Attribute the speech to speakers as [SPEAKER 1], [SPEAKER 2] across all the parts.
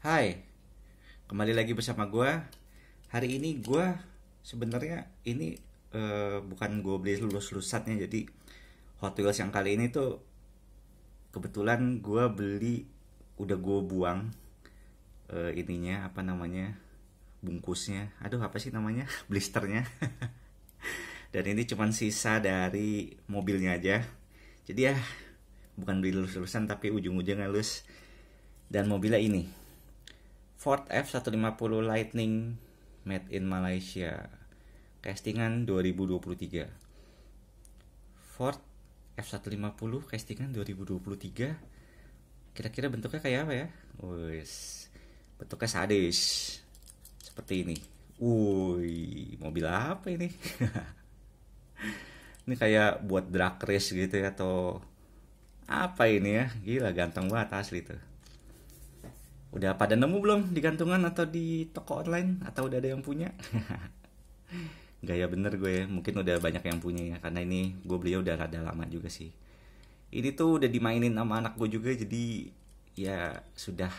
[SPEAKER 1] Hai, kembali lagi bersama gue. Hari ini gue sebenarnya ini uh, bukan gue beli lulus lusatnya jadi Hot Wheels yang kali ini tuh kebetulan gue beli udah gue buang uh, ininya apa namanya bungkusnya. Aduh apa sih namanya blisternya. Dan ini cuma sisa dari mobilnya aja. Jadi ya bukan beli lulus lulusan tapi ujung-ujungnya lulus dan mobilnya ini Ford F150 Lightning made in Malaysia. Castingan 2023. Ford F150 castingan 2023. Kira-kira bentuknya kayak apa ya? Wes. Bentuknya sadis. Seperti ini. Woi, mobil apa ini? ini kayak buat drag race gitu ya atau apa ini ya? Gila ganteng banget asli tuh. Udah pada nemu belum di gantungan atau di toko online atau udah ada yang punya? Gaya bener gue, mungkin udah banyak yang punya ya karena ini gue beli udah rada lama juga sih. Ini tuh udah dimainin sama anak gue juga jadi ya sudah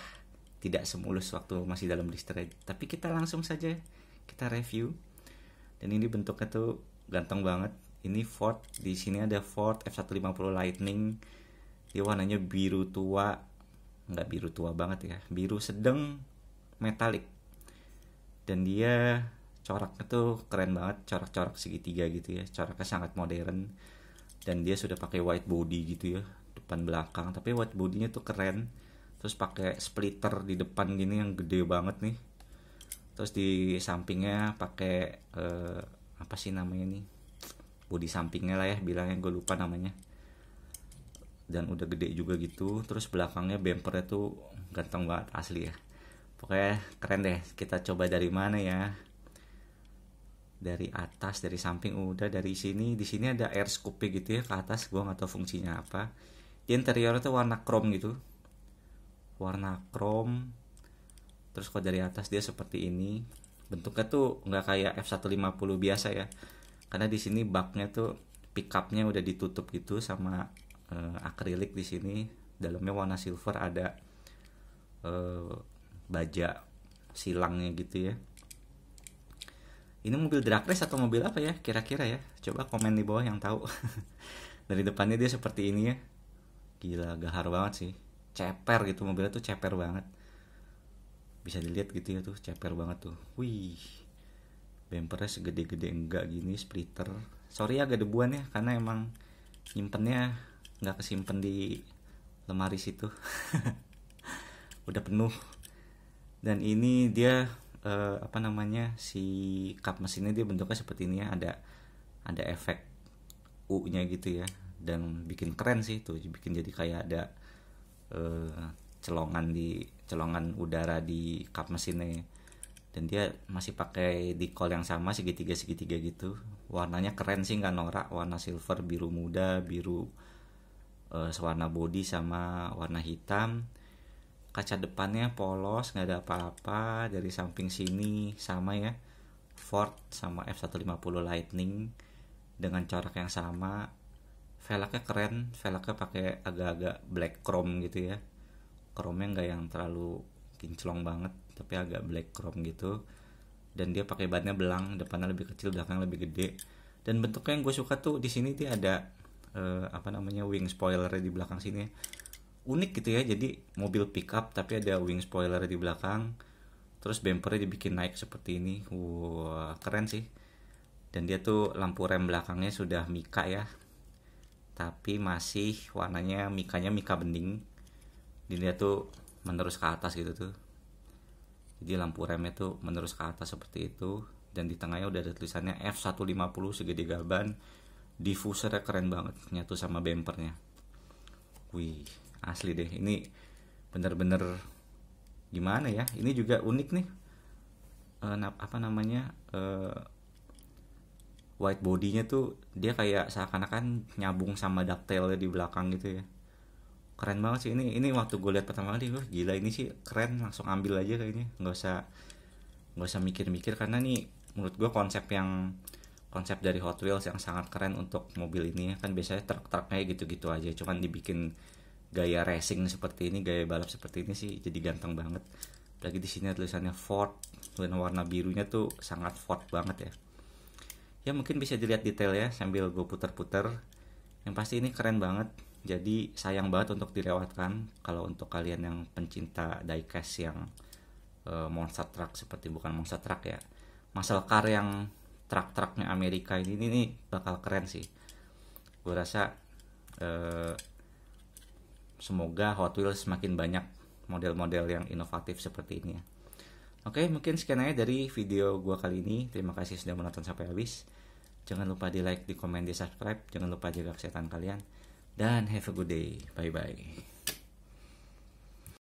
[SPEAKER 1] tidak semulus waktu masih dalam blister tapi kita langsung saja kita review dan ini bentuknya tuh ganteng banget ini Ford di sini ada Ford F150 Lightning dia warnanya biru tua nggak biru tua banget ya biru sedang metalik dan dia coraknya tuh keren banget corak-corak segitiga gitu ya coraknya sangat modern dan dia sudah pakai white body gitu ya depan belakang tapi white bodynya tuh keren terus pakai splitter di depan gini yang gede banget nih terus di sampingnya pakai eh, apa sih namanya nih body sampingnya lah ya bilangnya gue lupa namanya dan udah gede juga gitu terus belakangnya bumpernya tuh ganteng banget asli ya pokoknya keren deh kita coba dari mana ya dari atas dari samping udah dari sini di sini ada air scoop gitu ya ke atas gua nggak tahu fungsinya apa interior itu tuh warna chrome gitu warna chrome terus kalau dari atas dia seperti ini bentuknya tuh nggak kayak F150 biasa ya karena di sini baknya tuh pickupnya udah ditutup gitu sama uh, akrilik di sini dalamnya warna silver ada uh, baja silangnya gitu ya ini mobil drag race atau mobil apa ya kira-kira ya coba komen di bawah yang tahu dari depannya dia seperti ini ya gila gahar banget sih ceper gitu mobilnya tuh ceper banget bisa dilihat gitu ya tuh ceper banget tuh wih bumpernya segede-gede enggak gini splitter sorry ya, agak debuan ya karena emang nyimpennya nggak kesimpan di lemari situ udah penuh dan ini dia eh, apa namanya si cup mesinnya dia bentuknya seperti ini ya ada ada efek u nya gitu ya dan bikin keren sih tuh bikin jadi kayak ada eh, celongan di celongan udara di cup mesinnya ya. dan dia masih pakai di kol yang sama segitiga segitiga gitu warnanya keren sih nggak norak warna silver biru muda biru uh, sewarna body sama warna hitam kaca depannya polos nggak ada apa-apa dari samping sini sama ya Ford sama F150 Lightning dengan corak yang sama velgnya keren velgnya pakai agak-agak black chrome gitu ya chrome nggak yang terlalu kinclong banget tapi agak black chrome gitu dan dia pakai bannya belang depannya lebih kecil belakang lebih gede dan bentuknya yang gue suka tuh di sini dia ada uh, apa namanya wing spoiler di belakang sini unik gitu ya jadi mobil pickup tapi ada wing spoiler di belakang terus bumpernya dibikin naik seperti ini wow, keren sih dan dia tuh lampu rem belakangnya sudah mika ya tapi masih warnanya mikanya mika bening jadi dia tuh menerus ke atas gitu tuh jadi lampu remnya tuh menerus ke atas seperti itu dan di tengahnya udah ada tulisannya F150 segede gaban diffusernya keren banget nyatu sama bempernya wih asli deh ini bener-bener gimana ya ini juga unik nih e, apa namanya e, white bodinya tuh dia kayak seakan-akan nyambung sama ducktailnya di belakang gitu ya keren banget sih ini ini waktu gue lihat pertama kali gue gila ini sih keren langsung ambil aja kayaknya nggak usah nggak usah mikir-mikir karena nih menurut gue konsep yang konsep dari Hot Wheels yang sangat keren untuk mobil ini kan biasanya truk-truknya gitu-gitu aja cuman dibikin gaya racing seperti ini gaya balap seperti ini sih jadi ganteng banget lagi di sini tulisannya Ford dan warna birunya tuh sangat Ford banget ya ya mungkin bisa dilihat detail ya sambil gue puter-puter yang pasti ini keren banget jadi sayang banget untuk dilewatkan kalau untuk kalian yang pencinta diecast yang uh, monster truck seperti bukan monster truck ya muscle car yang truk-truknya Amerika ini, ini ini bakal keren sih gue rasa eh, semoga Hot Wheels semakin banyak model-model yang inovatif seperti ini ya Oke, mungkin sekian aja dari video gue kali ini. Terima kasih sudah menonton sampai habis. Jangan lupa di like, di komen, di subscribe. Jangan lupa jaga kesehatan kalian. Dan have a good day. Bye-bye.